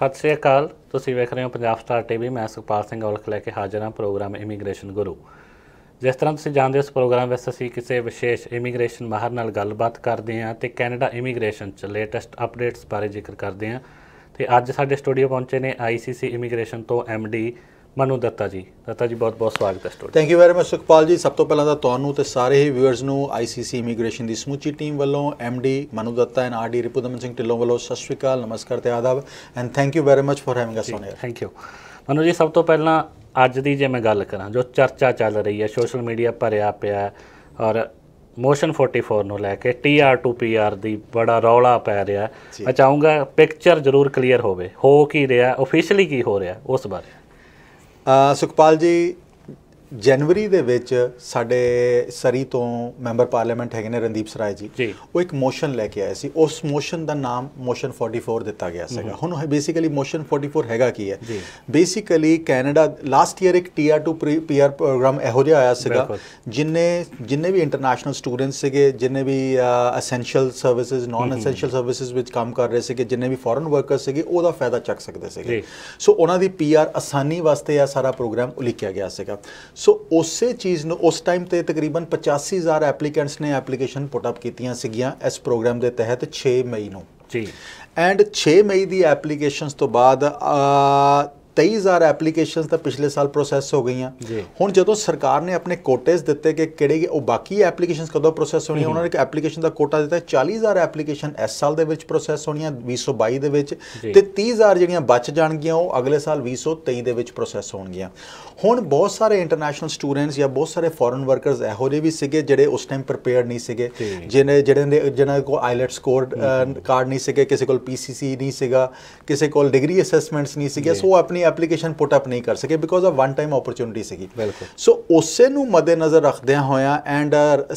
ਸਤਿ ਸ੍ਰੀ ਅਕਾਲ ਤੁਸੀਂ ਵੇਖ ਰਹੇ ਹੋ ਪੰਜਾਬ ਸਟਾਰ ਟੀਵੀ ਮੈਂ ਸੁਖਪਾਲ ਸਿੰਘ ਔਲਖ ਲੈ ਕੇ ਹਾਜ਼ਰ ਹਾਂ ਪ੍ਰੋਗਰਾਮ ਇਮੀਗ੍ਰੇਸ਼ਨ ਗੁਰੂ ਜਿਸ ਤਰ੍ਹਾਂ ਤੁਸੀਂ ਜਾਣਦੇ ਹੋ ਇਸ ਪ੍ਰੋਗਰਾਮ ਵਿੱਚ ਅਸੀਂ ਕਿਸੇ ਵਿਸ਼ੇਸ਼ ਇਮੀਗ੍ਰੇਸ਼ਨ ਮਾਹਰ ਨਾਲ ਗੱਲਬਾਤ ਕਰਦੇ ਹਾਂ ਤੇ ਕੈਨੇਡਾ ਇਮੀਗ੍ਰੇਸ਼ਨ 'ਚ ਲੇਟੈਸਟ ਅਪਡੇਟਸ ਬਾਰੇ ਜ਼ਿਕਰ ਕਰਦੇ ਹਾਂ ਤੇ ਅੱਜ ਸਾਡੇ ਸਟੂਡੀਓ ਪਹੁੰਚੇ ਨੇ ਆਈਸੀਸੀ ਇਮੀਗ੍ਰੇਸ਼ਨ ਤੋਂ ਐਮਡੀ ਮਨੂ ਦੱਤਾ ਜੀ ਦੱਤਾ ਜੀ ਬਹੁਤ ਬਹੁਤ ਸਵਾਗਤ ਹੈ story thank you very much Sukhpal ji ਸਭ ਤੋਂ ਪਹਿਲਾਂ ਤਾਂ ਤੁਹਾਨੂੰ ਤੇ ਸਾਰੇ ਹੀ ਵਿਊਅਰਸ ਨੂੰ ਆਈਸੀਸੀ ਇਮੀਗ੍ਰੇਸ਼ਨ ਦੀ ਸਮੁੱਚੀ ਟੀਮ ਵੱਲੋਂ MD Manu Datta and RD Ripudaman Singh Dhillon ਵੱਲੋਂ ਸਤਿ ਸ਼੍ਰੀ ਅਕਾਲ ਨਮਸਕਾਰ ਤੇ ਆਦਾਬ and thank you very much for having us on here thank you Manu ji ਸਭ ਤੋਂ ਪਹਿਲਾਂ ਅੱਜ ਦੀ ਜੇ ਮੈਂ ਗੱਲ ਕਰਾਂ ਜੋ ਚਰਚਾ ਚੱਲ ਰਹੀ ਹੈ ਸੋਸ਼ਲ ਮੀਡੀਆ ਭਰਿਆ ਪਿਆ ਔਰ ਮੋਸ਼ਨ 44 ਨੂੰ ਲੈ ਕੇ ਟੀਆਰ TR2 ਪੀਆਰ ਦੀ ਬੜਾ ਰੌਲਾ ਪੈ ਰਿਹਾ ਮੈਂ ਚਾਹੂੰਗਾ ਪਿਕਚਰ ਜ਼ਰੂਰ ਕਲੀਅਰ ਹੋਵੇ ਹੋ ਕੀ ਰਿਹਾ ਆਫੀਸ਼ੀਅਲੀ ਕੀ ਹੋ ਰਿਹਾ ਉਸ ਬਾਰੇ ਸੁਖਪਾਲ ਜੀ ਜਨਵਰੀ ਦੇ ਵਿੱਚ ਸਾਡੇ ਸਰੀ ਤੋਂ ਮੈਂਬਰ ਪਾਰਲੀਮੈਂਟ ਹੈਗੇ ਨੇ ਰਣਦੀਪ ਸਰਾਏ ਜੀ ਉਹ ਇੱਕ ਮੋਸ਼ਨ ਲੈ ਕੇ ਆਏ ਸੀ ਉਸ ਮੋਸ਼ਨ ਦਾ ਨਾਮ ਮੋਸ਼ਨ 44 ਦਿੱਤਾ ਗਿਆ ਸੀਗਾ ਹੁਣ ਬੇਸਿਕਲੀ ਮੋਸ਼ਨ 44 ਹੈਗਾ ਕੀ ਹੈ ਬੇਸਿਕਲੀ ਕੈਨੇਡਾ ਲਾਸਟ ਈਅਰ ਇੱਕ 2 ਪੀਆਰ ਪ੍ਰੋਗਰਾਮ ਇਹੋ ਜਿਹਾ ਆਇਆ ਸੀਗਾ ਜਿਨਨੇ ਜਿੰਨੇ ਵੀ ਇੰਟਰਨੈਸ਼ਨਲ ਸਟੂਡੈਂਟਸ ਸੀਗੇ ਜਿੰਨੇ ਵੀ essential services non essential services ਵਿੱਚ ਕੰਮ ਕਰ ਰਹੇ ਸੀਗੇ ਜਿੰਨੇ ਵੀ ਫੋਰਨ ਵਰਕਰ ਸੀਗੇ ਉਹਦਾ ਫਾਇਦਾ ਚੱਕ ਸਕਦੇ ਸੀਗੇ ਸੋ ਉਹਨਾਂ ਦੀ ਪੀਆਰ ਆਸਾਨੀ ਵਾਸਤੇ ਇਹ ਸਾਰਾ ਪ੍ਰੋਗਰਾਮ ਉਲੀਕਿਆ ਗਿਆ ਸੀਗਾ ਸੋ ਉਸੇ ਚੀਜ਼ ਨੂੰ ਉਸ ਟਾਈਮ ਤੇ ਤਕਰੀਬਨ 85000 ਐਪਲੀਕੈਂਟਸ ਨੇ ਐਪਲੀਕੇਸ਼ਨ ਪੁੱਟ ਅਪ ਕੀਤੀਆਂ ਸੀਗੀਆਂ ਇਸ ਪ੍ਰੋਗਰਾਮ ਦੇ ਤਹਿਤ 6 ਮਈ ਨੂੰ ਜੀ ਐਂਡ 6 ਮਈ ਦੀ ਐਪਲੀਕੇਸ਼ਨਸ ਤੋਂ ਬਾਅਦ 23000 ਐਪਲੀਕੇਸ਼ਨਸ ਤਾਂ ਪਿਛਲੇ ਸਾਲ ਪ੍ਰੋਸੈਸ ਹੋ ਗਈਆਂ ਹੁਣ ਜਦੋਂ ਸਰਕਾਰ ਨੇ ਆਪਣੇ ਕੋਟੇਸ ਦਿੱਤੇ ਕਿ ਕਿਹੜੇ ਉਹ ਬਾਕੀ ਐਪਲੀਕੇਸ਼ਨਸ ਕਦੋਂ ਪ੍ਰੋਸੈਸ ਹੋਣੀਆਂ ਉਹਨਾਂ ਨੇ ਇੱਕ ਐਪਲੀਕੇਸ਼ਨ ਦਾ ਕੋਟਾ ਦਿੱਤਾ 40000 ਐਪਲੀਕੇਸ਼ਨ ਇਸ ਸਾਲ ਦੇ ਵਿੱਚ ਪ੍ਰੋਸੈਸ ਹੋਣੀਆਂ 2022 ਦੇ ਵਿੱਚ ਤੇ 30000 ਜਿਹੜੀਆਂ ਬਚ ਜਾਣਗੀਆਂ ਉਹ ਅਗਲੇ ਸਾਲ 2023 ਦੇ ਵਿੱਚ ਪ੍ਰੋਸੈਸ ਹੋਣਗੀਆਂ ਹੁਣ ਬਹੁਤ ਸਾਰੇ ਇੰਟਰਨੈਸ਼ਨਲ ਸਟੂਡੈਂਟਸ ਜਾਂ ਬਹੁਤ ਸਾਰੇ ਫੋਰਨ ਵਰਕਰਸ ਇਹੋ ਜਿਹੇ ਵੀ ਸੀਗੇ ਜਿਹੜੇ ਉਸ ਟਾਈਮ ਪ੍ਰਿਪੇਅਰ ਨਹੀਂ ਸੀਗੇ ਜਿਹਨੇ ਜਿਹੜੇ ਜਿਹਨਾਂ ਕੋਲ ਆਈਲੈਟ ਸਕੋਰ ਕਾਰਡ ਨਹੀਂ ਸੀਗੇ ਕਿਸੇ ਕੋਲ ਪੀਸੀਸੀ ਨਹੀਂ ਸੀਗਾ ਕਿਸੇ ਕੋਲ ਡਿਗਰੀ ਅਸੈਸਮੈਂਟਸ ਨਹੀਂ ਸੀਗੇ ਸੋ ਆਪਣੀ ਐਪਲੀਕੇਸ਼ਨ ਪੁੱਟ ਅਪ ਨਹੀਂ ਕਰ ਸਕੇ because of one time opportunity ਸੀਗੀ ਸੋ ਉਸੇ ਨੂੰ ਮੱਦੇ ਨਜ਼ਰ ਰੱਖਦਿਆਂ ਹੋਇਆ ਐਂਡ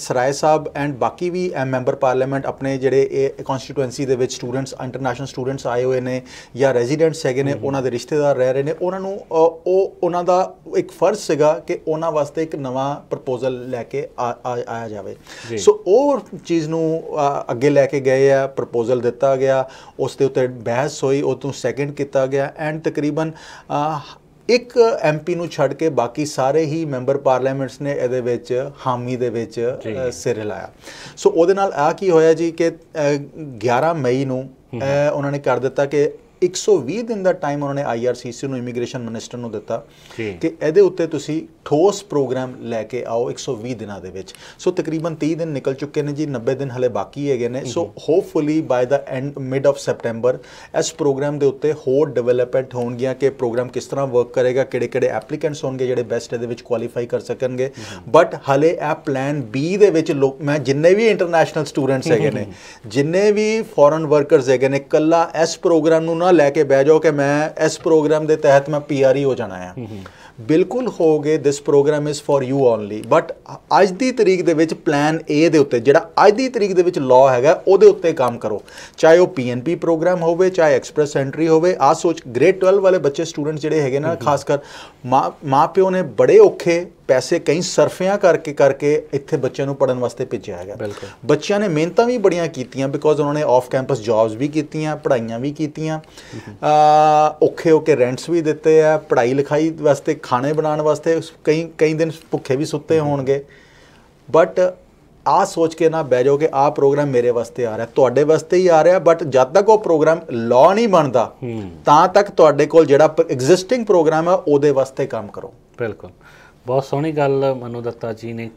ਸਰਾਏ ਸਾਹਿਬ ਐਂਡ ਬਾਕੀ ਵੀ ਮੈਂਬਰ ਪਾਰਲੀਮੈਂਟ ਆਪਣੇ ਜਿਹੜੇ ਇਹ ਕਨਸਟੀਟੂਐਂਸੀ ਦੇ ਵਿੱਚ ਸਟੂਡੈਂਟਸ ਇੰਟਰਨੈਸ਼ਨਲ ਸਟੂਡੈਂਟਸ ਆਏ ਹੋਏ ਨੇ ਜਾਂ ਰੈਜ਼ੀਡੈਂਟਸ ਹੈਗੇ ਨੇ ਉਹਨਾਂ ਦੇ ਰਿਸ਼ਤੇਦਾਰ ਰਹਿ ਰਹੇ ਨੇ ਉਹਨਾਂ ਨੂੰ ਉਹ ਉਹਨਾਂ ਦਾ ਇੱਕ ਫਰਜ਼ ਸੀਗਾ ਕਿ ਉਹਨਾਂ ਵਾਸਤੇ ਇੱਕ ਨਵਾਂ ਪ੍ਰਪੋਜ਼ਲ ਲੈ ਕੇ ਆਇਆ ਜਾਵੇ ਸੋ ਉਹ ਚੀਜ਼ ਨੂੰ ਅੱਗੇ ਲੈ ਕੇ ਗਏ ਆ ਪ੍ਰਪੋਜ਼ਲ ਦਿੱਤਾ ਗਿਆ ਉਸ ਦੇ ਉੱਤੇ ਬਹਿਸ ਹੋਈ ਉਹ ਤੋਂ ਸੈਕਿੰਡ ਕੀਤਾ ਗਿਆ ਐਂਡ ਤਕਰੀਬਨ ਇੱਕ ਐਮਪੀ ਨੂੰ ਛੱਡ ਕੇ ਬਾਕੀ ਸਾਰੇ ਹੀ ਮੈਂਬਰ ਪਾਰਲੀਮੈਂਟਸ ਨੇ ਇਹਦੇ ਵਿੱਚ ਹਾਮੀ ਦੇ ਵਿੱਚ ਸਿਰ ਲਾਇਆ ਸੋ ਉਹਦੇ ਨਾਲ ਆ ਕੀ ਹੋਇਆ ਜੀ ਕਿ 11 ਮਈ ਨੂੰ ਉਹਨਾਂ ਨੇ ਕਰ ਦਿੱਤਾ ਕਿ 120 ਦਿਨ ਦਾ ਟਾਈਮ ਉਹਨਾਂ ਨੇ ਆਈਆਰਸੀਸੀ ਨੂੰ ਇਮੀਗ੍ਰੇਸ਼ਨ ਮਿਨਿਸਟਰ ਨੂੰ ਦਿੱਤਾ ਕਿ ਇਹਦੇ ਉੱਤੇ ਤੁਸੀਂ ਠੋਸ ਪ੍ਰੋਗਰਾਮ ਲੈ ਕੇ ਆਓ 120 ਦਿਨਾਂ ਦੇ ਵਿੱਚ ਸੋ ਤਕਰੀਬਨ 30 ਦਿਨ ਨਿਕਲ ਚੁੱਕੇ ਨੇ ਜੀ 90 ਦਿਨ ਹਲੇ ਬਾਕੀ ਹੈਗੇ ਨੇ so hopefully by the end mid of September ਇਸ ਪ੍ਰੋਗਰਾਮ ਦੇ ਉੱਤੇ ਹੋਰ ਡਿਵੈਲਪਮੈਂਟ ਹੋਣਗੀਆਂ ਕਿ ਪ੍ਰੋਗਰਾਮ ਕਿਸ ਤਰ੍ਹਾਂ ਵਰਕ ਕਰੇਗਾ ਕਿਹੜੇ ਕਿਹੜੇ ਐਪਲੀਕੈਂਟਸ ਹੋਣਗੇ ਜਿਹੜੇ ਬੈਸਟ ਇਹਦੇ ਵਿੱਚ ਕੁਆਲੀਫਾਈ ਕਰ ਸਕਣਗੇ ਬਟ ਹਲੇ ਇਹ ਪਲਾਨ ਬੀ ਦੇ ਵਿੱਚ ਲੋਕ ਮੈਂ ਜਿੰਨੇ ਵੀ ਇੰਟਰਨੈਸ਼ਨਲ ਸਟੂਡੈਂਟਸ ਹੈਗੇ ਨੇ ਜਿੰਨੇ ਵੀ ਫੋਰਨ ਵਰਕਰਸ ਹੈਗੇ ਨੇ ਕੱਲਾ ਇਸ ਪ੍ਰੋਗਰਾਮ ਨੂੰ ਨਾ ਲੈ ਕੇ ਬਹਿ ਜਾਓ ਕਿ ਮੈਂ ਇਸ ਪ੍ਰੋਗਰਾਮ ਦੇ ਤਹਿਤ ਮੈਂ ਪੀਆਰਈ ਹੋ ਜਾਣਾ ਹੈ ਬਿਲਕੁਲ ਹੋਗੇ this program is for you only but ਅੱਜ ਦੀ ਤਰੀਕ ਦੇ ਵਿੱਚ ਪਲਾਨ A ਦੇ ਉੱਤੇ ਜਿਹੜਾ ਅੱਜ ਦੀ ਤਰੀਕ ਦੇ ਵਿੱਚ ਲਾਅ ਹੈਗਾ ਉਹਦੇ ਉੱਤੇ ਕੰਮ ਕਰੋ ਚਾਹੇ ਉਹ ਪੀਐਨਪੀ ਪ੍ਰੋਗਰਾਮ ਹੋਵੇ ਚਾਹੇ ਐਕਸਪ੍ਰੈਸ ਐਂਟਰੀ ਹੋਵੇ ਆ ਸੋਚ ਗ੍ਰੇਡ 12 ਵਾਲੇ ਬੱਚੇ ਸਟੂਡੈਂਟ ਜਿਹੜੇ ਹੈਗੇ ਨਾ ਖਾਸ ਕਰ ਮਾਪਿਓ ਨੇ ਬੜੇ ਔਖੇ ਪੈਸੇ ਕਈ ਸਰਫਿਆਂ ਕਰਕੇ ਕਰਕੇ ਇੱਥੇ ਬੱਚਿਆਂ ਨੂੰ ਪੜਨ ਵਾਸਤੇ ਭੇਜਿਆ ਹੈਗਾ ਬੱਚਿਆਂ ਨੇ ਮਿਹਨਤਾਂ ਵੀ ਬੜੀਆਂ ਕੀਤੀਆਂ ਬਿਕੋਜ਼ ਉਹਨਾਂ ਨੇ ਆਫ ਕੈਂਪਸ ਜੌਬਸ ਵੀ ਕੀਤੀਆਂ ਪੜ੍ਹਾਈਆਂ ਵੀ ਕੀਤੀਆਂ ਔਖੇ ਹੋ ਕੇ ਰੈਂਟਸ ਵੀ ਦਿੱਤੇ ਆ ਪੜ੍ਹਾਈ ਲਿਖਾਈ ਵਾਸਤੇ ਖਾਣੇ ਬਣਾਉਣ ਵਾਸਤੇ ਕਈ ਕਈ ਦਿਨ ਭੁੱਖੇ ਵੀ ਸੁੱਤੇ ਹੋਣਗੇ ਬਟ ਆ ਸੋਚ ਕੇ ਨਾ ਬਹਿ ਜਾਓਗੇ ਆ ਪ੍ਰੋਗਰਾਮ ਮੇਰੇ ਵਾਸਤੇ ਆ ਰਿਹਾ ਤੁਹਾਡੇ ਵਾਸਤੇ ਹੀ ਆ ਰਿਹਾ ਬਟ ਜਦ ਤੱਕ ਉਹ ਪ੍ਰੋਗਰਾਮ ਲਾਅ ਨਹੀਂ ਬਣਦਾ ਤਾਂ ਤੱਕ ਤੁਹਾਡੇ ਕੋਲ ਜਿਹੜਾ ਐਗਜ਼ਿਸਟਿੰਗ ਪ੍ਰੋਗਰਾਮ ਹੈ ਉਹਦੇ ਵਾਸਤੇ ਕੰਮ ਕਰੋ ਬਿਲਕੁਲ ਬਹੁਤ ਸੋਹਣੀ ਗੱਲ ਮਨੋਦੱਤਾ ਜੀ ਨੇ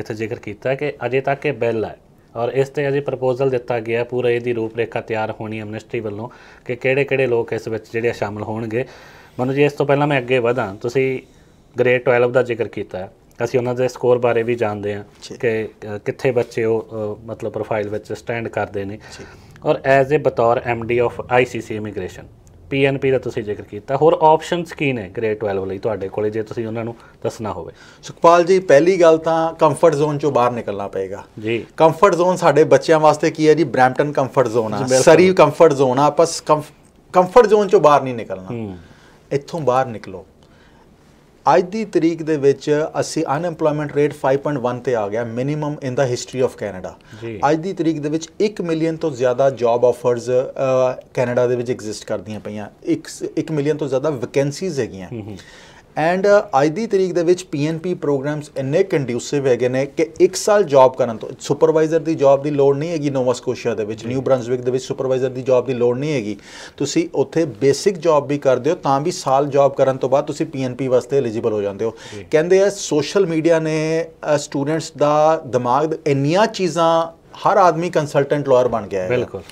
ਇੱਥੇ ਜ਼ਿਕਰ ਕੀਤਾ ਕਿ ਅਜੇ ਤੱਕ ਇਹ ਬਿੱਲ ਹੈ ਔਰ ਇਸ ਤੇ ਅਜੇ ਪ੍ਰਪੋਜ਼ਲ ਦਿੱਤਾ ਗਿਆ ਪੂਰਾ ਇਹਦੀ ਰੂਪਰੇਖਾ ਤਿਆਰ ਹੋਣੀ ਮਿਨਿਸਟਰੀ ਵੱਲੋਂ ਕਿ ਕਿਹੜੇ-ਕਿਹੜੇ ਲੋਕ ਇਸ ਵਿੱਚ ਜਿਹੜੇ ਸ਼ਾਮਲ ਹੋਣਗੇ ਮਨੂ ਜੀ ਇਸ ਤੋਂ ਪਹਿਲਾਂ ਮੈਂ ਅੱਗੇ ਵਧਾਂ ਤੁਸੀਂ ਗ੍ਰੇਡ 12 ਦਾ ਜ਼ਿਕਰ ਕੀਤਾ ਹੈ ਅਸੀਂ ਉਹਨਾਂ ਦੇ ਸਕੋਰ ਬਾਰੇ ਵੀ ਜਾਣਦੇ ਹਾਂ ਕਿ ਕਿੱਥੇ ਬੱਚੇ ਉਹ ਮਤਲਬ ਪ੍ਰੋਫਾਈਲ ਵਿੱਚ ਸਟੈਂਡ ਕਰਦੇ ਨੇ ਔਰ ਐਜ਼ ਅ ਬਤੌਰ MD of ICC immigration PNP ਦਾ ਤੁਸੀਂ ਜ਼ਿਕਰ ਕੀਤਾ ਹੋਰ ਆਪਸ਼ਨਸ ਕੀ ਨੇ ਗ੍ਰੇਡ 12 ਲਈ ਤੁਹਾਡੇ ਕੋਲੇ ਜੇ ਤੁਸੀਂ ਉਹਨਾਂ ਨੂੰ ਦੱਸਣਾ ਹੋਵੇ ਸੁਖਪਾਲ ਜੀ ਪਹਿਲੀ ਗੱਲ ਤਾਂ ਕੰਫਰਟ ਜ਼ੋਨ ਚੋਂ ਬਾਹਰ ਨਿਕਲਣਾ ਪਏਗਾ ਜੀ ਕੰਫਰਟ ਜ਼ੋਨ ਸਾਡੇ ਬੱਚਿਆਂ ਵਾਸਤੇ ਕੀ ਹੈ ਜੀ ਬ੍ਰੈਂਪਟਨ ਕੰਫਰਟ ਜ਼ੋਨ ਆ ਸਰੀ ਕੰਫਰਟ ਜ਼ੋਨ ਆ ਬਸ ਕੰਫਰਟ ਜ਼ੋਨ ਚੋਂ ਬਾਹਰ ਨਹੀਂ ਨਿਕਲਣਾ ਇੱਥੋਂ ਬਾਹਰ ਨਿਕਲੋ ਅੱਜ ਦੀ ਤਰੀਕ ਦੇ ਵਿੱਚ ਅਸੀਂ ਅਨਐਮਪਲੋਇਮੈਂਟ ਰੇਟ 5.1 ਤੇ ਆ ਗਿਆ minimum in the history of Canada ਅੱਜ ਦੀ ਤਰੀਕ ਦੇ ਵਿੱਚ 1 ਮਿਲੀਅਨ ਤੋਂ ਜ਼ਿਆਦਾ ਜੌਬ ਆਫਰਸ ਕੈਨੇਡਾ ਦੇ ਵਿੱਚ ਐਗਜ਼ਿਸਟ ਕਰਦੀਆਂ ਪਈਆਂ 1 ਮਿਲੀਅਨ ਤੋਂ ਜ਼ਿਆਦਾ ਵੈਕੈਂਸੀਜ਼ ਹੈਗੀਆਂ ਐਂਡ ਅੱਜ ਦੀ ਤਰੀਕ ਦੇ ਵਿੱਚ ਪੀਐਨਪੀ ਪ੍ਰੋਗਰਾਮਸ ਇੰਨੇ ਕੰਡਿਊਸਿਵ ਹੈਗੇ ਨੇ ਕਿ ਇੱਕ ਸਾਲ ਜੌਬ ਕਰਨ ਤੋਂ ਸੁਪਰਵਾਈਜ਼ਰ ਦੀ ਜੌਬ ਦੀ ਲੋੜ ਨਹੀਂ ਹੈਗੀ ਨੋਵਾ ਸਕੋਸ਼ੀਆ ਦੇ ਵਿੱਚ ਨਿਊ ਬ੍ਰਾਂਸਵਿਕ ਦੇ ਵਿੱਚ ਸੁਪਰਵਾਈਜ਼ਰ ਦੀ ਜੌਬ ਦੀ ਲੋੜ ਨਹੀਂ ਹੈਗੀ ਤੁਸੀਂ ਉੱਥੇ ਬੇਸਿਕ ਜੌਬ ਵੀ ਕਰਦੇ ਹੋ ਤਾਂ ਵੀ ਸਾਲ ਜੌਬ ਕਰਨ ਤੋਂ ਬਾਅਦ ਤੁਸੀਂ ਪੀਐਨਪੀ ਵਾਸਤੇ ਐਲੀਜੀਬਲ ਹੋ ਜਾਂਦੇ ਹੋ ਕਹਿੰਦੇ ਆ ਸੋਸ਼ਲ ਮੀਡੀਆ ਨੇ ਸਟੂਡੈਂਟਸ ਦਾ ਦਿਮਾਗ ਇੰਨੀਆਂ ਚੀਜ਼ਾਂ ਹਰ ਆਦਮੀ ਕੰਸਲਟੈਂਟ ਲਾਇਰ ਬਣ ਗਿਆ ਹੈ ਬਿਲਕੁਲ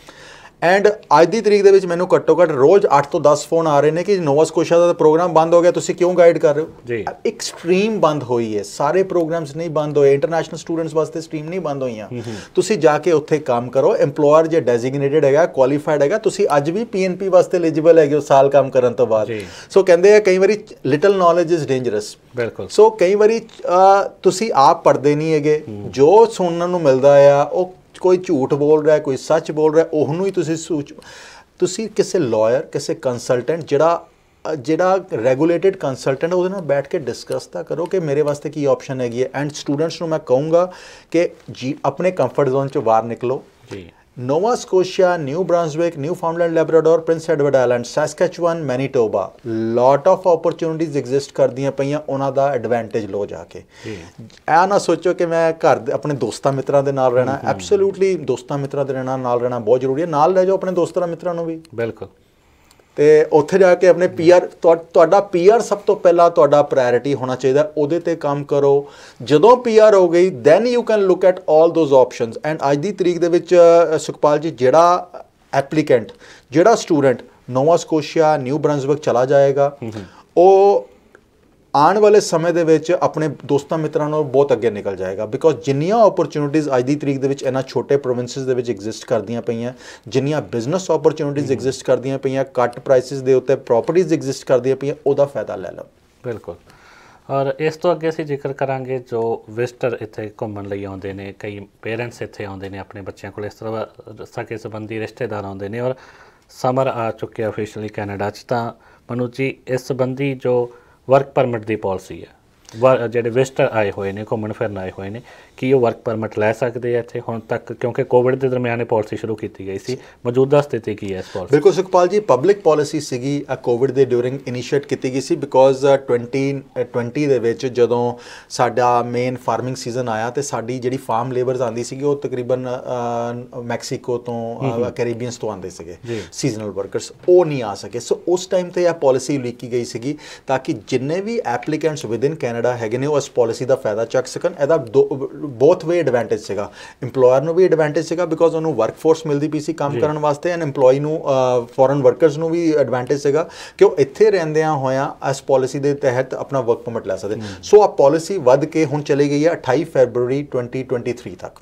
ਐਂਡ ਅੱਜ ਦੀ ਤਰੀਕ ਦੇ ਵਿੱਚ ਮੈਨੂੰ ਘੱਟੋ ਘੱਟ ਰੋਜ਼ 8 ਤੋਂ 10 ਫੋਨ ਆ ਰਹੇ ਨੇ ਕਿ ਨੋਵਾ ਸਕੋਸ਼ਾ ਦਾ ਪ੍ਰੋਗਰਾਮ ਬੰਦ ਹੋ ਗਿਆ ਤੁਸੀਂ ਕਿਉਂ ਗਾਈਡ ਕਰ ਰਹੇ ਹੋ ਜੀ ਇੱਕ ਸਟ੍ਰੀਮ ਬੰਦ ਹੋਈ ਹੈ ਸਾਰੇ ਪ੍ਰੋਗਰਾਮਸ ਨਹੀਂ ਬੰਦ ਹੋਏ ਇੰਟਰਨੈਸ਼ਨਲ ਸਟੂਡੈਂਟਸ ਵਾਸਤੇ ਸਟ੍ਰੀਮ ਨਹੀਂ ਬੰਦ ਹੋਈਆਂ ਤੁਸੀਂ ਜਾ ਕੇ ਉੱਥੇ ਕੰਮ ਕਰੋ ਏਮਪਲੋਇਰ ਜੇ ਡੈਜ਼ਿਗਨੇਟਿਡ ਹੈਗਾ ਕੁਆਲੀਫਾਈਡ ਹੈਗਾ ਤੁਸੀਂ ਅੱਜ ਵੀ ਪੀਐਨਪੀ ਵਾਸਤੇ ਐਲੀਜੀਬਲ ਹੈਗੇ ਹੋ ਸਾਲ ਕੰਮ ਕਰਨ ਤੋਂ ਬਾਅਦ ਸੋ ਕਹਿੰਦੇ ਆ ਕਈ ਵਾਰੀ ਲਿਟਲ ਨੋਲੇਜ ਇਜ਼ ਡੇਂਜਰਸ ਬਿਲਕੁਲ ਸੋ ਕਈ ਵਾਰੀ ਤੁਸੀਂ ਆਪ ਪੜਦੇ ਨਹੀਂ ਹੈਗੇ ਜੋ ਸੁਣਨ ਨੂੰ ਮਿਲਦਾ ਆ ਉਹ ਕੋਈ ਝੂਠ ਬੋਲ ਰਿਹਾ ਕੋਈ ਸੱਚ ਬੋਲ ਰਿਹਾ ਉਹਨੂੰ ਹੀ ਤੁਸੀਂ ਤੁਸੀਂ ਕਿਸੇ ਲਾਇਰ ਕਿਸੇ ਕੰਸਲਟੈਂਟ ਜਿਹੜਾ ਜਿਹੜਾ ਰੈਗੂਲੇਟਡ ਕੰਸਲਟੈਂਟ ਉਹਦੇ ਨਾਲ ਬੈਠ ਕੇ ਡਿਸਕਸ ਤਾਂ ਕਰੋ ਕਿ ਮੇਰੇ ਵਾਸਤੇ ਕੀ ਆਪਸ਼ਨ ਹੈਗੀ ਐਂਡ ਸਟੂਡੈਂਟਸ ਨੂੰ ਮੈਂ ਕਹੂੰਗਾ ਕਿ ਜੀ ਆਪਣੇ ਕੰਫਰਟ ਜ਼ੋਨ ਚੋਂ ਬਾਹਰ ਨਿਕਲੋ ਜੀ Nova Scotia, New Brunswick, Newfoundland, Labrador, Prince Edward Island, Saskatchewan, Manitoba lot of opportunities exist ਕਰਦੀਆਂ ਪਈਆਂ ਉਹਨਾਂ ਦਾ ਐਡਵਾਂਟੇਜ ਲੋ ਜਾ ਕੇ ਐ ਨਾ ਸੋਚੋ ਕਿ ਮੈਂ ਘਰ ਦੇ ਆਪਣੇ ਦੋਸਤਾਂ ਮਿੱਤਰਾਂ ਦੇ ਨਾਲ ਰਹਿਣਾ ਐਬਸੋਲੂਟਲੀ ਦੋਸਤਾਂ ਮਿੱਤਰਾਂ ਦੇ ਰਹਿਣਾ ਨਾਲ ਰਹਿਣਾ ਬਹੁਤ ਜ਼ਰੂਰੀ ਹੈ ਨਾਲ ਲੈ ਜਾਓ ਆਪਣੇ ਦੋਸਤਾਂ ਮਿੱਤਰਾਂ ਨੂੰ ਵੀ ਬਿਲਕੁਲ ਤੇ ਉੱਥੇ ਜਾ ਕੇ ਆਪਣੇ ਪੀਆਰ ਤੁਹਾਡਾ ਪੀਆਰ ਸਭ ਤੋਂ ਪਹਿਲਾਂ ਤੁਹਾਡਾ ਪ੍ਰਾਇੋਰਟੀ ਹੋਣਾ ਚਾਹੀਦਾ ਉਹਦੇ ਤੇ ਕੰਮ ਕਰੋ ਜਦੋਂ ਪੀਆਰ ਹੋ ਗਈ then you can look at 올 those options and ਅੱਜ ਦੀ ਤਰੀਕ ਦੇ ਵਿੱਚ ਸੁਖਪਾਲ ਜੀ ਜਿਹੜਾ ਐਪਲੀਕੈਂਟ ਜਿਹੜਾ student Nova Scotia New Brunswick ਚਲਾ ਜਾਏਗਾ ਉਹ ਆਉਣ ਵਾਲੇ ਸਮੇਂ ਦੇ ਵਿੱਚ ਆਪਣੇ ਦੋਸਤਾਂ ਮਿੱਤਰਾਂ ਨਾਲ ਬਹੁਤ ਅੱਗੇ ਨਿਕਲ ਜਾਏਗਾ ਬਿਕੋਜ਼ ਜਿੰਨੀਆਂ ਓਪਰਚ्युनिटीज ਅੱਜ ਦੀ ਤਰੀਕ ਦੇ ਵਿੱਚ ਇਹਨਾਂ ਛੋਟੇ ਪ੍ਰੋਵਿੰਸਸ ਦੇ ਵਿੱਚ ਐਗਜ਼ਿਸਟ ਕਰਦੀਆਂ ਪਈਆਂ ਜਿੰਨੀਆਂ ਬਿਜ਼ਨਸ ਓਪਰਚ्युनिटीज ਐਗਜ਼ਿਸਟ ਕਰਦੀਆਂ ਪਈਆਂ ਕੱਟ ਪ੍ਰਾਈਸਿਸ ਦੇ ਉੱਤੇ ਪ੍ਰਾਪਰਟੀਆਂ ਐਗਜ਼ਿਸਟ ਕਰਦੀਆਂ ਪਈਆਂ ਉਹਦਾ ਫਾਇਦਾ ਲੈ ਲਓ ਬਿਲਕੁਲ ਔਰ ਇਸ ਤੋਂ ਅੱਗੇ ਅਸੀਂ ਜ਼ਿਕਰ ਕਰਾਂਗੇ ਜੋ ਵਿਜ਼ਟਰ ਇੱਥੇ ਘੁੰਮਣ ਲਈ ਆਉਂਦੇ ਨੇ ਕਈ ਪੇਰੈਂਟਸ ਇੱਥੇ ਆਉਂਦੇ ਨੇ ਆਪਣੇ ਬੱਚਿਆਂ ਕੋਲ ਇਸ ਤਰ੍ਹਾਂ ਸਕੇ ਸੰਬੰਧੀ ਰਿਸ਼ਤੇਦਾਰ ਆਉਂਦੇ ਨੇ ਔਰ ਸਮਰ ਆ ਚੁੱਕਿਆ ਆਫੀਸ਼ੀਅਲੀ ਕੈਨੇਡਾ 'ਚ ਤਾਂ ਮਨੂ ਜੀ ਇਸ ਸੰਬੰਧੀ ਜੋ ਵਰਕ ਪਰਮਿਟ ਦੀ ਪਾਲਿਸੀ ਹੈ ਜਿਹੜੇ ਵਿਜ਼ਟਰ ਆਏ ਹੋਏ ਨੇ ਘੁੰਮਣ ਫਿਰਨ ਆਏ ਹੋਏ ਨੇ ਕੀ ਉਹ ਵਰਕ ਪਰਮਿਟ ਲੈ ਸਕਦੇ ਆ ਇੱਥੇ ਹੁਣ ਤੱਕ ਕਿਉਂਕਿ ਕੋਵਿਡ ਦੇ ਦਰਮਿਆਨ ਇਹ ਪਾਲਿਸੀ ਸ਼ੁਰੂ ਕੀਤੀ ਗਈ ਸੀ ਮੌਜੂਦਾ ਸਥਿਤੀ ਕੀ ਹੈ ਇਸ ਪਾਲਿਸੀ ਬਿਲਕੁਲ ਸੁਖਪਾਲ ਜੀ ਪਬਲਿਕ ਪਾਲਿਸੀ ਸੀਗੀ ਕੋਵਿਡ ਦੇ ਡਿਊਰਿੰਗ ਇਨੀਸ਼ੀਏਟ ਕੀਤੀ ਗਈ ਸੀ ਬਿਕੋਜ਼ 20 ਦੇ ਵਿੱਚ ਜਦੋਂ ਸਾਡਾ ਮੇਨ ਫਾਰਮਿੰਗ ਸੀਜ਼ਨ ਆਇਆ ਤੇ ਸਾਡੀ ਜਿਹੜੀ ਫਾਰਮ ਲੇਬਰਸ ਆਂਦੀ ਸੀਗੀ ਉਹ ਤਕਰੀਬਨ ਮੈਕਸੀਕੋ ਤੋਂ ਕੈਰੀਬੀਅਨਸ ਤੋਂ ਆਂਦੇ ਸੀਗੇ ਸੀਜ਼ਨਲ ਵਰਕਰਸ ਉਹ ਨਹੀਂ ਆ ਸਕੇ ਸੋ ਉਸ ਟਾਈਮ ਤੇ ਇਹ ਪਾਲਿਸੀ ਲਿਖੀ ਗਈ ਸੀਗੀ ਤਾਂ ਕਿ ਜਿੰਨੇ ਵੀ ਐਪਲੀਕੈਂਟਸ ਵਿਦਿਨ ਕੈਨੇਡਾ ਜਿਹੜਾ ਹੈਗੇ ਨੇ ਉਹ ਇਸ ਪਾਲਿਸੀ ਦਾ ਫਾਇਦਾ ਚੱਕ ਸਕਣ ਇਹਦਾ ਬੋਥ ਵੇ ਐਡਵਾਂਟੇਜ ਸੀਗਾ ਏਮਪਲੋਇਰ ਨੂੰ ਵੀ ਐਡਵਾਂਟੇਜ ਸੀਗਾ ਬਿਕੋਜ਼ ਉਹਨੂੰ ਵਰਕਫੋਰਸ ਮਿਲਦੀ ਪਈ ਸੀ ਕੰਮ ਕਰਨ ਵਾਸਤੇ ਐਂਡ ਏਮਪਲੋਈ ਨੂੰ ਫੋਰਨ ਵਰਕਰਸ ਨੂੰ ਵੀ ਐਡਵਾਂਟੇਜ ਸੀਗਾ ਕਿ ਉਹ ਇੱਥੇ ਰਹਿੰਦਿਆਂ ਹੋਇਆਂ ਇਸ ਪਾਲਿਸੀ ਦੇ ਤਹਿਤ ਆਪਣਾ ਵਰਕ ਪਰਮਿਟ ਲੈ ਸਕਦੇ ਸੋ ਆ ਪਾਲਿਸੀ ਵੱਧ ਕੇ ਹੁਣ ਚਲੀ ਗਈ ਹੈ 28 ਫਰਵਰੀ 2023 ਤੱਕ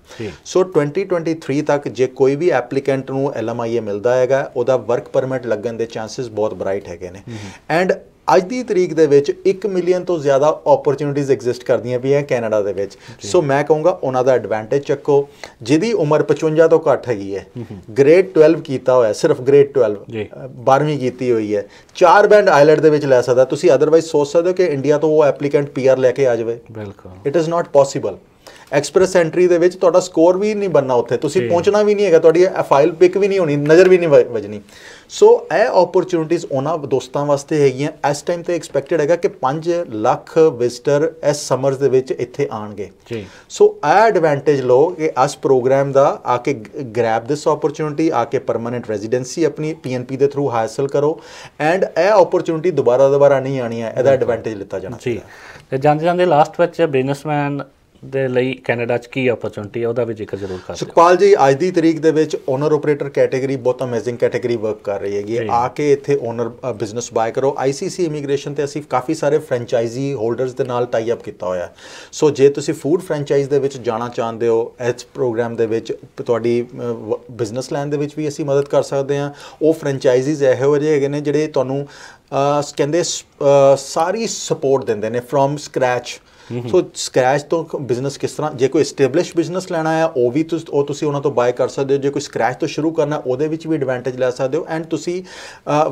ਸੋ 2023 ਤੱਕ ਜੇ ਕੋਈ ਵੀ ਐਪਲੀਕੈਂਟ ਨੂੰ ਐਲਐਮਆਈਏ ਮਿਲਦਾ ਹੈਗਾ ਉਹਦਾ ਵਰਕ ਪਰਮਿਟ ਲੱਗਣ ਦੇ ਚਾਂਸਸ ਬਹੁਤ ਬ੍ਰਾਈਟ ਹੈਗੇ ਨੇ ਐਂਡ ਅੱਜ ਦੀ ਤਰੀਕ ਦੇ ਵਿੱਚ 1 ਮਿਲੀਅਨ ਤੋਂ ਜ਼ਿਆਦਾ ਓਪਰਚ्युनिटीज ਐਗਜ਼ਿਸਟ ਕਰਦੀਆਂ ਪਈਆਂ ਕੈਨੇਡਾ ਦੇ ਵਿੱਚ ਸੋ ਮੈਂ ਕਹੂੰਗਾ ਉਹਨਾਂ ਦਾ ਐਡਵਾਂਟੇਜ ਚੱਕੋ ਜਿਹਦੀ ਉਮਰ 55 ਤੋਂ ਘੱਟ ਹੈਗੀ ਹੈ ਗ੍ਰੇਡ 12 ਕੀਤਾ ਹੋਇਆ ਸਿਰਫ ਗ੍ਰੇਡ 12 12ਵੀਂ ਕੀਤੀ ਹੋਈ ਹੈ ਚਾਰ ਬੈਂਡ ਆਇਲਟ ਦੇ ਵਿੱਚ ਲੈ ਸਕਦਾ ਤੁਸੀਂ ਅਦਰਵਾਈਜ਼ ਸੋਚ ਸਕਦੇ ਹੋ ਕਿ ਇੰਡੀਆ ਤੋਂ ਉਹ ਐਪਲੀਕੈਂਟ ਪੀਆਰ ਲੈ ਕੇ ਆ ਜਾਵੇ ਬਿਲਕੁਲ it is not possible express entry ਦੇ ਵਿੱਚ ਤੁਹਾਡਾ ਸਕੋਰ ਵੀ ਨਹੀਂ ਬੰਨਾ ਉੱਥੇ ਤੁਸੀਂ ਪਹੁੰਚਣਾ ਵੀ ਨਹੀਂ ਹੈਗਾ ਤੁਹਾਡੀ ਫਾਈਲ ਪਿਕ ਵੀ ਨਹੀਂ ਹੋਣੀ ਨਜ਼ਰ ਵੀ ਨਹੀਂ ਵਜਣੀ ਸੋ ਇਹ ਓਪਰਚ्युनिटीज ਉਹਨਾਂ ਦੋਸਤਾਂ ਵਾਸਤੇ ਹੈਗੀਆਂ ਇਸ ਟਾਈਮ ਤੇ ਐਕਸਪੈਕਟਡ ਹੈਗਾ ਕਿ 5 ਲੱਖ ਵਿਜ਼ਟਰ ਇਸ ਸਮਰਸ ਦੇ ਵਿੱਚ ਇੱਥੇ ਆਣਗੇ ਜੀ ਸੋ ਇਹ ਐਡਵਾਂਟੇਜ ਲੋ ਕਿ ਅਸ ਪ੍ਰੋਗਰਾਮ ਦਾ ਆ ਕੇ ਗ੍ਰੈਬ ਦਿਸ ਓਪਰਚ्युनिटी ਆ ਕੇ ਪਰਮਨੈਂਟ ਰੈਜ਼ੀਡੈਂਸੀ ਆਪਣੀ ਪੀਐਨਪੀ ਦੇ ਥਰੂ ਹਾਸਲ ਕਰੋ ਐਂਡ ਇਹ ਓਪਰਚ्युनिटी ਦੁਬਾਰਾ ਦੁਬਾਰਾ ਨਹੀਂ ਆਣੀ ਹੈ ਇਹਦਾ ਐਡਵਾਂਟੇਜ ਲਿੱਤਾ ਜਾਣਾ ਜੀ ਤੇ ਜਾਂਦੇ ਜਾਂਦੇ ਲਾਸਟ ਵਿੱਚ ਬਿਜ਼ਨਸਮੈਨ ਦੇ ਲਈ ਕੈਨੇਡਾ 'ਚ ਕੀ ਓਪਰਚੁਨਿਟੀ ਹੈ ਉਹਦਾ ਵੀ ਜ਼ਿਕਰ ਜ਼ਰੂਰ ਕਰ ਸੁਖਪਾਲ ਜੀ ਅੱਜ ਦੀ ਤਰੀਕ ਦੇ ਵਿੱਚ ਓਨਰ ਆਪਰੇਟਰ ਕੈਟਾਗਰੀ ਬਹੁਤ ਅਮੇਜ਼ਿੰਗ ਕੈਟਾਗਰੀ ਵਰਕ ਕਰ ਰਹੀ ਹੈਗੀ ਆ ਕੇ ਇੱਥੇ ਓਨਰ ਬਿਜ਼ਨਸ ਬਾਏ ਕਰੋ ਆਈਸੀਸੀ ਇਮੀਗ੍ਰੇਸ਼ਨ ਤੇ ਅਸੀਂ ਕਾਫੀ ਸਾਰੇ ਫਰੈਂਚਾਈਜ਼ੀ ਹੋਲਡਰਸ ਦੇ ਨਾਲ ਟਾਈ ਅਪ ਕੀਤਾ ਹੋਇਆ ਸੋ ਜੇ ਤੁਸੀਂ ਫੂਡ ਫਰੈਂਚਾਈਜ਼ ਦੇ ਵਿੱਚ ਜਾਣਾ ਚਾਹੁੰਦੇ ਹੋ ਐਚ ਪ੍ਰੋਗਰਾਮ ਦੇ ਵਿੱਚ ਤੁਹਾਡੀ ਬਿਜ਼ਨਸ ਲਾਈਨ ਦੇ ਵਿੱਚ ਵੀ ਅਸੀਂ ਮਦਦ ਕਰ ਸਕਦੇ ਹਾਂ ਉਹ ਫਰੈਂਚਾਈਜ਼ੀਜ਼ ਇਹੋ ਜਿਹੇ ਹੈਗੇ ਨੇ ਜਿਹੜੇ ਤੁਹਾਨੂੰ ਕਹਿੰਦੇ ਸਾਰੀ ਸਪੋਰਟ ਦਿੰਦੇ ਨੇ ਫਰਮ ਸਕ੍ਰੈਚ ਸੋ ਸਕ੍ਰੈਚ ਤੋਂ ਬਿਜ਼ਨਸ ਕਿਸ ਤਰ੍ਹਾਂ ਜੇ ਕੋਈ ਐਸਟੈਬਲਿਸ਼ ਬਿਜ਼ਨਸ ਲੈਣਾ ਹੈ ਉਹ ਵੀ ਤੁਸੀਂ ਉਹ ਤੁਸੀਂ ਉਹਨਾਂ ਤੋਂ ਬਾਏ ਕਰ ਸਕਦੇ ਹੋ ਜੇ ਕੋਈ ਸਕ੍ਰੈਚ ਤੋਂ ਸ਼ੁਰੂ ਕਰਨਾ ਉਹਦੇ ਵਿੱਚ ਵੀ ਐਡਵਾਂਟੇਜ ਲੈ ਸਕਦੇ ਹੋ ਐਂਡ ਤੁਸੀਂ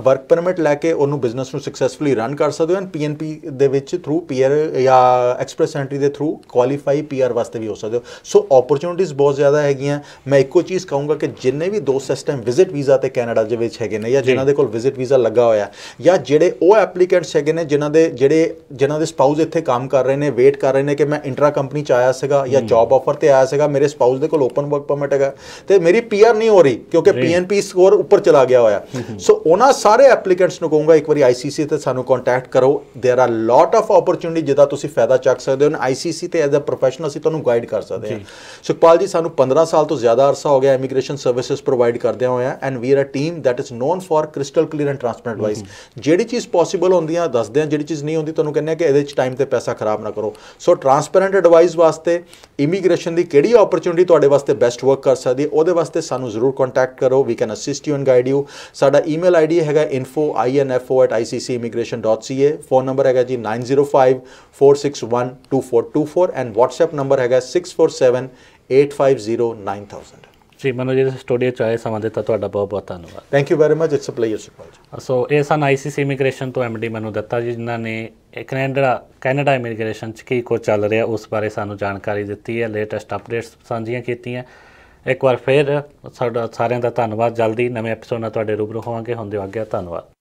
ਵਰਕ ਪਰਮਿਟ ਲੈ ਕੇ ਉਹਨੂੰ ਬਿਜ਼ਨਸ ਨੂੰ ਸਕਸੈਸਫੁਲੀ ਰਨ ਕਰ ਸਕਦੇ ਹੋ ਐਂਡ ਪੀਐਨਪੀ ਦੇ ਵਿੱਚ ਥਰੂ ਪੀਆਰ ਜਾਂ ਐਕਸਪ੍ਰੈਸ ਐਂਟਰੀ ਦੇ ਥਰੂ ਕੁਆਲੀਫਾਈ ਪੀਆਰ ਵਾਸਤੇ ਵੀ ਹੋ ਸਕਦੇ ਹੋ ਸੋ ਓਪਰਚ्युनिटीज ਬਹੁਤ ਜ਼ਿਆਦਾ ਹੈਗੀਆਂ ਮੈਂ ਇੱਕੋ ਚੀਜ਼ ਕਹੂੰਗਾ ਕਿ ਜਿੰਨੇ ਵੀ ਦੋ ਸਿਸਟਮ ਵਿਜ਼ਿਟ ਵੀਜ਼ਾ ਤੇ ਕੈਨੇਡਾ ਦੇ ਵਿੱਚ ਹੈਗੇ ਨੇ ਜਾਂ ਜਿਨ੍ਹਾਂ ਦੇ ਕੋਲ ਵਿਜ਼ਿਟ ਵੀਜ਼ਾ ਲੱਗਾ ਹੋਇਆ ਜਾਂ ਜਿਹੜੇ ਉਹ ਐਪਲੀਕੈਂਟਸ ਹੈਗੇ ਨੇ ਜਿਨ੍ਹਾਂ ਦੇ ਜਿਹੜੇ ਜਿਨ੍ਹਾਂ ਦੇ ਸਪਾਊਸ ਇੱਥੇ ਕੰਮ ਕਰ ਰਹੇ ਨੇ ਵੇ ਵੇਟ ਕਰ ਰਹੇ ਨੇ ਕਿ ਮੈਂ ਇੰਟਰਾ ਕੰਪਨੀ ਚ ਆਇਆ ਸੀਗਾ ਜਾਂ ਜੌਬ ਆਫਰ ਤੇ ਆਇਆ ਸੀਗਾ ਮੇਰੇ ਸਪਾਊਸ ਦੇ ਕੋਲ ਓਪਨ ਵਰਕ ਪਰਮਿਟ ਹੈਗਾ ਤੇ ਮੇਰੀ ਪੀਆਰ ਨਹੀਂ ਹੋ ਰਹੀ ਕਿਉਂਕਿ ਪੀਐਨਪੀ ਸਕੋਰ ਉੱਪਰ ਚਲਾ ਗਿਆ ਹੋਇਆ ਸੋ ਉਹਨਾਂ ਸਾਰੇ ਐਪਲੀਕੈਂਟਸ ਨੂੰ ਕਹੂੰਗਾ ਇੱਕ ਵਾਰੀ ਆਈਸੀਸੀ ਤੇ ਸਾਨੂੰ ਕੰਟੈਕਟ ਕਰੋ देयर ਆ ਲੋਟ ਆਫ ਓਪਰਚ्युनिटी ਜਿਹਦਾ ਤੁਸੀਂ ਫਾਇਦਾ ਚੱਕ ਸਕਦੇ ਹੋ ਨਾ ਆਈਸੀਸੀ ਤੇ ਐਜ਼ ਅ ਪ੍ਰੋਫੈਸ਼ਨਲ ਅਸੀਂ ਤੁਹਾਨੂੰ ਗਾਈਡ ਕਰ ਸਕਦੇ ਹਾਂ ਸੁਖਪਾਲ ਜੀ ਸਾਨੂੰ 15 ਸਾਲ ਤੋਂ ਜ਼ਿਆਦਾ ਅਰਸਾ ਹੋ ਗਿਆ ਇਮੀਗ੍ਰੇਸ਼ਨ ਸਰਵਿਸਿਜ਼ ਪ੍ਰੋਵਾਈਡ ਕਰਦੇ ਹੋਏ ਆ and we are a team that is known for crystal clear and transparent advice ਜਿਹੜੀ ਚੀਜ਼ ਪੋਸੀਬਲ ਹੁੰਦੀਆਂ ਦੱਸਦੇ ਆ ਜਿਹੜੀ ਚੀਜ਼ ਨਹੀਂ ਹੁੰਦੀ ਤੁਹਾਨੂੰ ਕਹਿੰਦੇ ਆ ਕਿ ਇਹਦੇ ਵਿੱਚ ਟਾਈਮ ਤੇ ਪੈਸਾ ਖਰਾਬ ਨਾ ਕਰੋ ਕਰੋ ਸੋ ਟਰਾਂਸਪੇਰੈਂਟ ਐਡਵਾਈਸ ਵਾਸਤੇ ਇਮੀਗ੍ਰੇਸ਼ਨ ਦੀ ਕਿਹੜੀ ਓਪਰਚ्युनिटी ਤੁਹਾਡੇ ਵਾਸਤੇ ਬੈਸਟ ਵਰਕ ਕਰ ਸਕਦੀ ਹੈ ਉਹਦੇ ਵਾਸਤੇ ਸਾਨੂੰ ਜ਼ਰੂਰ ਕੰਟੈਕਟ ਕਰੋ we can assist you and guide you ਸਾਡਾ ਈਮੇਲ ਆਈਡੀ ਹੈਗਾ info.info@icc.immigration.ca ਫੋਨ ਨੰਬਰ ਹੈਗਾ ਜੀ 9054612424 ਐਂਡ WhatsApp ਨੰਬਰ ਹੈਗਾ 6478509000 ਜੀ ਮਨੋਜ ਜੀ ਸਟੂਡੀਓ ਚ ਆਏ ਸਮਾਂ ਦਿੱਤਾ ਤੁਹਾਡਾ ਬਹੁਤ ਬਹੁਤ ਧੰਨਵਾਦ thank you very much it's a pleasure Sukhpal so ਇਹ ਸਨ ਆਈਸੀਸੀ ਇਮੀਗ੍ਰੇਸ਼ਨ ਤੋਂ ਐਮਡੀ ਮੈਨੂੰ ਦੱਤਾ ਜੀ ਜਿਨ੍ਹਾਂ ਨੇ ਕੈਨੇਡਾ ਕੈਨੇਡਾ ਇਮੀਗ੍ਰੇਸ਼ਨ ਚ ਕੀ ਕੋ ਚੱਲ ਰਿਹਾ ਉਸ ਬਾਰੇ ਸਾਨੂੰ ਜਾਣਕਾਰੀ ਦਿੱਤੀ ਹੈ ਲੇਟੈਸਟ ਅਪਡੇਟਸ ਸਾਂਝੀਆਂ ਕੀਤੀਆਂ ਇੱਕ ਵਾਰ ਫੇਰ ਸਾਡਾ ਸਾਰਿਆਂ ਦਾ ਧੰਨਵਾਦ ਜਲਦੀ ਨਵੇਂ ਐਪੀਸੋਡ ਨਾਲ ਤੁਹਾਡੇ ਰੂਬਰੂ ਹੋਵਾਂਗੇ ਹੁੰਦੇ ਹੋ ਅੱਗੇ ਧੰਨਵਾਦ